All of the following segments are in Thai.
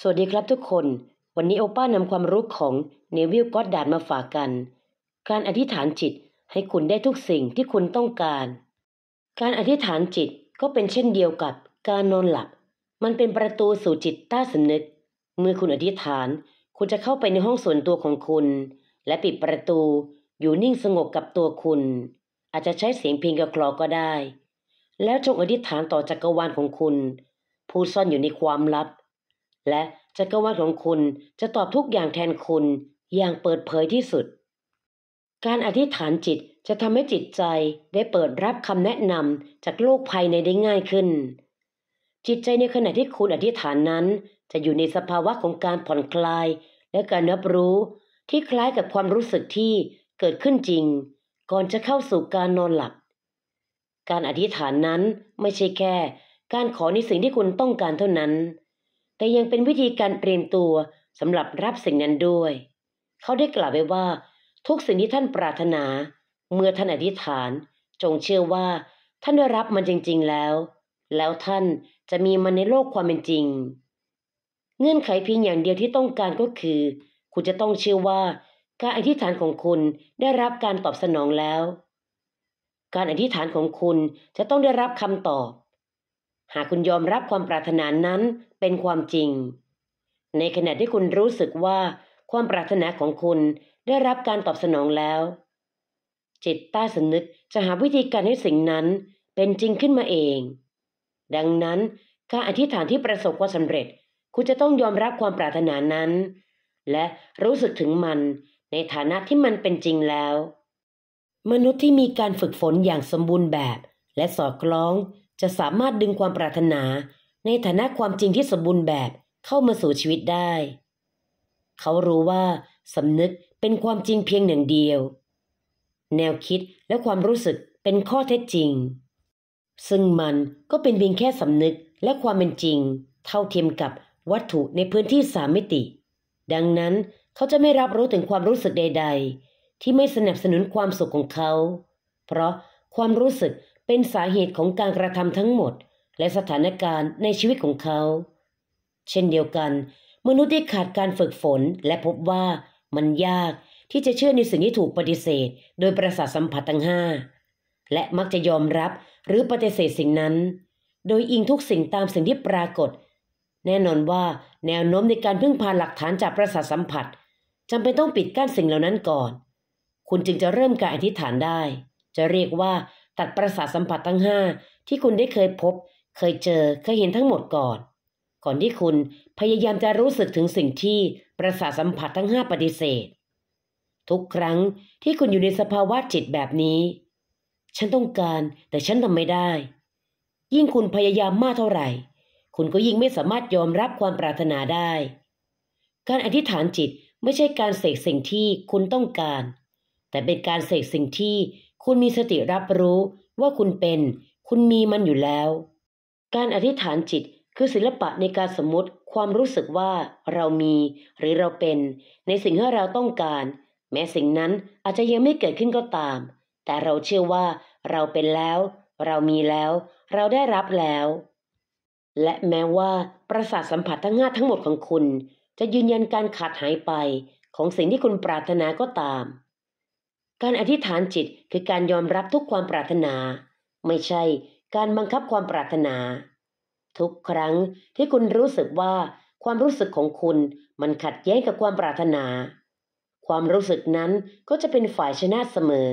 สวัสดีครับทุกคน วันนี้โอป้านำความรู้ของเนวิลก็อดดานมาฝากกัน การอธิษฐานจิตให้คุณได้ทุกสิ่งที่คุณต้องการ การอธิษฐานจิตก็เป็นเช่นเดียวกับการนอนหลับ มันเป็นประตูสู่จิตใต้สำนึก เมื่อคุณอธิษฐาน คุณจะเข้าไปในห้องส่วนตัวของคุณ และปิดประตูอยู่นิ่งสงบกับตัวคุณ อาจจะใช้เสียงเพลงกระคลอก็ได้ แล้วจงอธิษฐานต่อจักรวาลของคุณ ผู้ซ่อนอยู่ในความลับและจักรวาลของคุณจะตอบทุกอย่างแทนคุณอย่างเปิดเผยที่สุด การอธิษฐานจิตจะทำให้จิตใจได้เปิดรับคำแนะนำจากโลกภายในได้ง่ายขึ้น จิตใจในขณะที่คุณอธิษฐานนั้น จะอยู่ในสภาวะของการผ่อนคลายและการรับรู้ที่คล้ายกับความรู้สึกที่เกิดขึ้นจริง ก่อนจะเข้าสู่การนอนหลับการอธิษฐานนั้นไม่ใช่แค่การขอในสิ่งที่คุณต้องการเท่านั้นแต่ยังเป็นวิธีการเตรียมตัวสำหรับรับสิ่งนั้นด้วย เขาได้กล่าวไว้ว่าทุกสิ่งที่ท่านปรารถนา เมื่อท่านอธิษฐาน จงเชื่อว่าท่านได้รับมันจริง ๆแล้ว แล้วท่านจะมีมันในโลกความเป็นจริง เงื่อนไขเพียงอย่างเดียวที่ต้องการก็คือคุณจะต้องเชื่อว่าการอธิษฐานของคุณได้รับการตอบสนองแล้ว การอธิษฐานของคุณจะต้องได้รับคำตอบหากคุณยอมรับความปรารถนานั้นเป็นความจริง ในขณะที่คุณรู้สึกว่าความปรารถนาของคุณได้รับการตอบสนองแล้ว จิตใต้สำนึกจะหาวิธีการให้สิ่งนั้นเป็นจริงขึ้นมาเอง ดังนั้น การอธิษฐานที่ประสบความสำเร็จ คุณจะต้องยอมรับความปรารถนานั้น และรู้สึกถึงมันในฐานะที่มันเป็นจริงแล้ว มนุษย์ที่มีการฝึกฝนอย่างสมบูรณ์แบบและสอดคล้องจะสามารถดึงความปรารถนาในฐานะความจริงที่สมบูรณ์แบบเข้ามาสู่ชีวิตได้ เขารู้ว่าสำนึกเป็นความจริงเพียงหนึ่งเดียว แนวคิดและความรู้สึกเป็นข้อเท็จจริง ซึ่งมันก็เป็นเพียงแค่สำนึกและความเป็นจริง เท่าเทียมกับวัตถุในพื้นที่สามมิติ ดังนั้นเขาจะไม่รับรู้ถึงความรู้สึกใด ๆ ที่ไม่สนับสนุนความสุขของเขา เพราะความรู้สึกเป็นสาเหตุของการกระทำทั้งหมดและสถานการณ์ในชีวิตของเขา เช่นเดียวกัน มนุษย์ที่ขาดการฝึกฝนและพบว่ามันยากที่จะเชื่อในสิ่งที่ถูกปฏิเสธ โดยประสาทสัมผัสทั้งห้า และมักจะยอมรับหรือปฏิเสธสิ่งนั้น โดยอิงทุกสิ่งตามสิ่งที่ปรากฏ แน่นอนว่าแนวโน้มในการพึ่งพาหลักฐานจากประสาทสัมผัสจำเป็นต้องปิดกั้นสิ่งเหล่านั้นก่อน คุณจึงจะเริ่มการอธิษฐานได้ จะเรียกว่าตัดประสาทสัมผัสทั้งห้าที่คุณได้เคยพบ เคยเจอ เคยเห็นทั้งหมดก่อน ก่อนที่คุณพยายามจะรู้สึกถึงสิ่งที่ประสาทสัมผัสทั้งห้าปฏิเสธ ทุกครั้งที่คุณอยู่ในสภาวะจิตแบบนี้ ฉันต้องการ แต่ฉันทำไม่ได้ ยิ่งคุณพยายามมากเท่าไหร่ คุณก็ยิ่งไม่สามารถยอมรับความปรารถนาได้ การอธิษฐานจิตไม่ใช่การเสกสิ่งที่คุณต้องการ แต่เป็นการเสกสิ่งที่คุณมีสติรับรู้ว่าคุณเป็น คุณมีมันอยู่แล้ว การอธิษฐานจิตคือศิลปะในการสมมติความรู้สึกว่า เรามีหรือเราเป็นในสิ่งที่เราต้องการ แม้สิ่งนั้นอาจจะยังไม่เกิดขึ้นก็ตาม แต่เราเชื่อว่า เราเป็นแล้ว เรามีแล้ว เราได้รับแล้ว และแม้ว่าประสาทสัมผัสทั้งห้าทั้งหมดของคุณ จะยืนยันการขาดหายไป ของสิ่งที่คุณปรารถนาก็ตามการอธิษฐานจิตคือการยอมรับทุกความปรารถนา ไม่ใช่การบังคับความปรารถนา ทุกครั้งที่คุณรู้สึกว่าความรู้สึกของคุณมันขัดแย้งกับความปรารถนา ความรู้สึกนั้นก็จะเป็นฝ่ายชนะเสมอ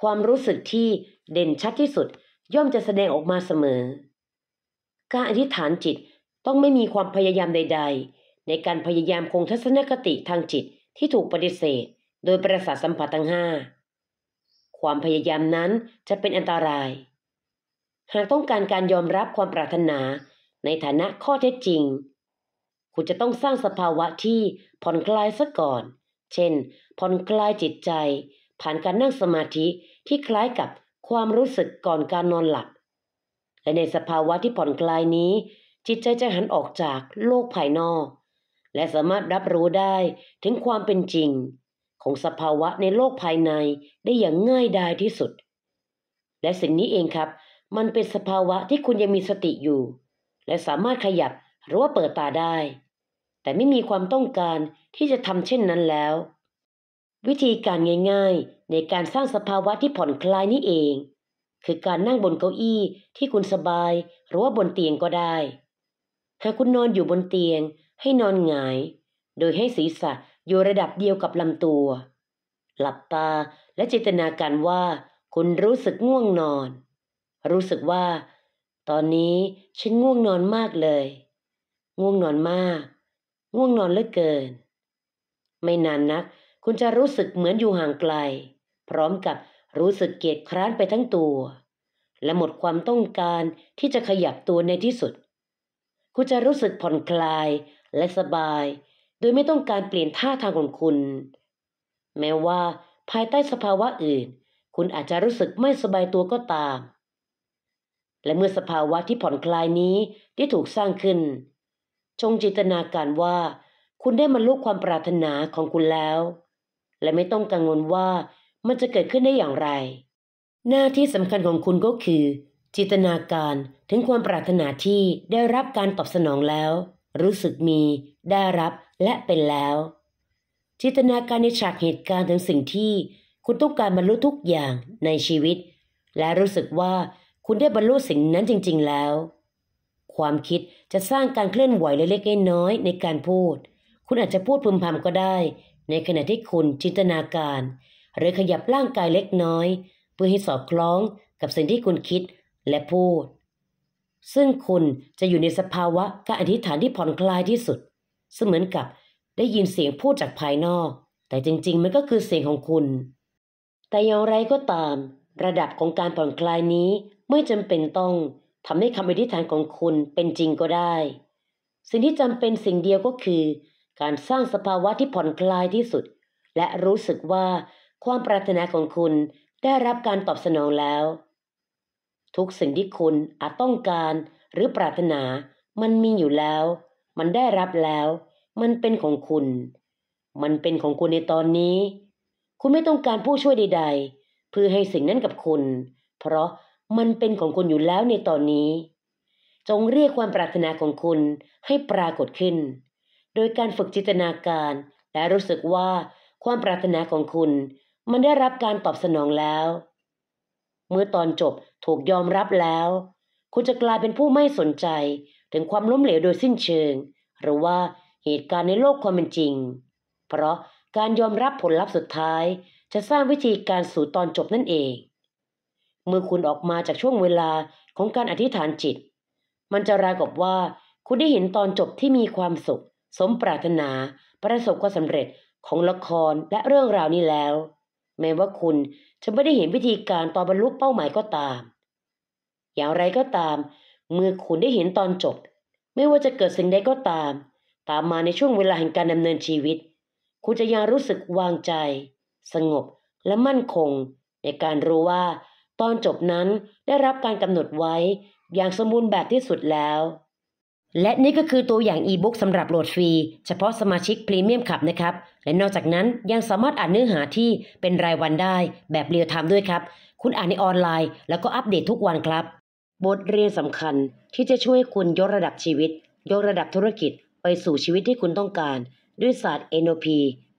ความรู้สึกที่เด่นชัดที่สุดย่อมจะแสดงออกมาเสมอ การอธิษฐานจิตต้องไม่มีความพยายามใด ๆ ในการพยายามคงทัศนคติทางจิตที่ถูกปฏิเสธโดยประสาทสัมผัสทั้งห้า ความพยายามนั้นจะเป็นอันตราย หากต้องการการยอมรับความปรารถนาในฐานะข้อเท็จจริง คุณจะต้องสร้างสภาวะที่ผ่อนคลายซะก่อน เช่น ผ่อนคลายจิตใจ ผ่านการนั่งสมาธิที่คล้ายกับความรู้สึกก่อนการนอนหลับ และในสภาวะที่ผ่อนคลายนี้ จิตใจจะหันออกจากโลกภายนอก และสามารถรับรู้ได้ถึงความเป็นจริงของสภาวะในโลกภายในได้อย่างง่ายดายที่สุด และสิ่งนี้เองครับ มันเป็นสภาวะที่คุณยังมีสติอยู่ และสามารถขยับหรือว่าเปิดตาได้ แต่ไม่มีความต้องการที่จะทำเช่นนั้นแล้ว วิธีการง่ายๆ ในการสร้างสภาวะที่ผ่อนคลายนี่เอง คือการนั่งบนเก้าอี้ที่คุณสบายหรือว่าบนเตียงก็ได้หากคุณนอนอยู่บนเตียงให้นอนหงาย โดยให้ศีรษะอยู่ระดับเดียวกับลำตัว หลับตาและจินตนาการว่า คุณรู้สึกง่วงนอน รู้สึกว่า ตอนนี้ ฉันง่วงนอนมากเลย ง่วงนอนมาก ง่วงนอนเหลือเกิน ไม่นานนัก คุณจะรู้สึกเหมือนอยู่ห่างไกล พร้อมกับรู้สึกเกียดคร้านไปทั้งตัว และหมดความต้องการที่จะขยับตัวในที่สุด คุณจะรู้สึกผ่อนคลายและสบายดยไม่ต้องการเปลี่ยนท่าทางของคุณ แม้ว่า ภายใต้สภาวะอื่น คุณอาจจะรู้สึกไม่สบายตัวก็ตาม และเมื่อสภาวะที่ผ่อนคลายนี้ได้ถูกสร้างขึ้นจงจินตนาการว่า คุณได้มันลุกความปรารถนาของคุณแล้ว และไม่ต้องกังวลว่า มันจะเกิดขึ้นได้อย่างไร หน้าที่สำคัญของคุณก็คือ จินตนาการถึงความปรารถนาที่ได้รับการตอบสนองแล้ว รู้สึกมีได้รับและเป็นแล้ว จินตนาการในฉากเหตุการณ์ถึงสิ่งที่คุณต้องการบรรลุทุกอย่างในชีวิต และรู้สึกว่าคุณได้บรรลุสิ่งนั้นจริง ๆ แล้ว ความคิดจะสร้างการเคลื่อนไหวเล็กๆน้อยๆในการพูด คุณอาจจะพูดพึมพำก็ได้ ในขณะที่คุณ จินตนาการ หรือขยับร่างกายเล็กน้อย เพื่อให้สอดคล้องกับสิ่งที่คุณคิดและพูด ซึ่งคุณจะอยู่ในสภาวะการอธิษฐานที่ผ่อนคลายที่สุดเสมือนกับได้ยินเสียงพูดจากภายนอก แต่จริงๆ มันก็คือเสียงของคุณ แต่อย่างไรก็ตามระดับของการผ่อนคลายนี้ไม่จำเป็นต้องทำให้คำอธิษฐานของคุณเป็นจริงก็ได้ สิ่งที่จำเป็นสิ่งเดียวก็คือ การสร้างสภาวะที่ผ่อนคลายที่สุด และรู้สึกว่าความปรารถนาของคุณได้รับการตอบสนองแล้ว ทุกสิ่งที่คุณอาจต้องการหรือปรารถนามันมีอยู่แล้วมันได้รับแล้ว มันเป็นของคุณ มันเป็นของคุณในตอนนี้ คุณไม่ต้องการผู้ช่วยใดๆ เพื่อให้สิ่งนั้นกับคุณ เพราะมันเป็นของคุณอยู่แล้วในตอนนี้ จงเรียกความปรารถนาของคุณให้ปรากฏขึ้น โดยการฝึกจิตนาการและรู้สึกว่าความปรารถนาของคุณมันได้รับการตอบสนองแล้ว เมื่อตอนจบถูกยอมรับแล้ว คุณจะกลายเป็นผู้ไม่สนใจถึงความล้มเหลวโดยสิ้นเชิง หรือว่าเหตุการณ์ในโลกความเป็นจริง เพราะการยอมรับผลลัพธ์สุดท้าย จะสร้างวิธีการสู่ตอนจบนั่นเอง เมื่อคุณออกมาจากช่วงเวลาของการอธิษฐานจิต มันจะรายกับว่าคุณได้เห็นตอนจบที่มีความสุข สมปรารถนา ประสบความสำเร็จของละครและเรื่องราวนี้แล้ว แม้ว่าคุณจะไม่ได้เห็นวิธีการตอนบรรลุเป้าหมายก็ตาม อย่างไรก็ตามเมื่อคุณได้เห็นตอนจบไม่ว่าจะเกิดสิ่งใดก็ตาม ตามมาในช่วงเวลาแห่งการดำเนินชีวิต คุณจะยังรู้สึกวางใจสงบและมั่นคง ในการรู้ว่าตอนจบนั้นได้รับการกำหนดไว้ อย่างสมบูรณ์แบบที่สุดแล้ว และนี่ก็คือตัวอย่างอีบุ๊กสำหรับโหลดฟรี เฉพาะสมาชิกพรีเมียมขับนะครับ และนอกจากนั้นยังสามารถอ่านเนื้อหาที่เป็นรายวันได้ แบบเรียลไทม์ด้วยครับ คุณอ่านในออนไลน์แล้วก็อัปเดตทุกวันครับบทเรียนสำคัญที่จะช่วยคุณยกระดับชีวิต ยกระดับธุรกิจไปสู่ชีวิตที่คุณต้องการ ด้วยศาสตร์ NLP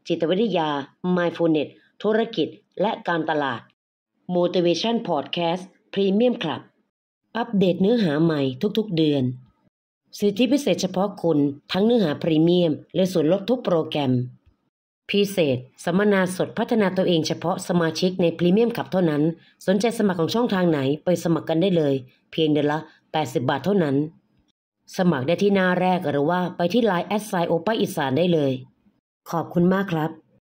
จิตวิทยา Mindfulness ธุรกิจ และการตลาด Motivation Podcast Premium Club อัปเดตเนื้อหาใหม่ทุกๆเดือนสิทธิพิเศษเฉพาะคุณ ทั้งเนื้อหาพรีเมียม และส่วนลดทุกโปรแกรมพิเศษสัมมนาสดพัฒนาตัวเองเฉพาะสมาชิกในพรีเมียมขับเท่านั้น สนใจสมัครของช่องทางไหนไปสมัครกันได้เลย เพียงเดือนละ 80 บาทเท่านั้น สมัครได้ที่หน้าแรกหรือว่า ไปที่ไลน์แอดไซโอป้าอิสานได้เลย ขอบคุณมากครับ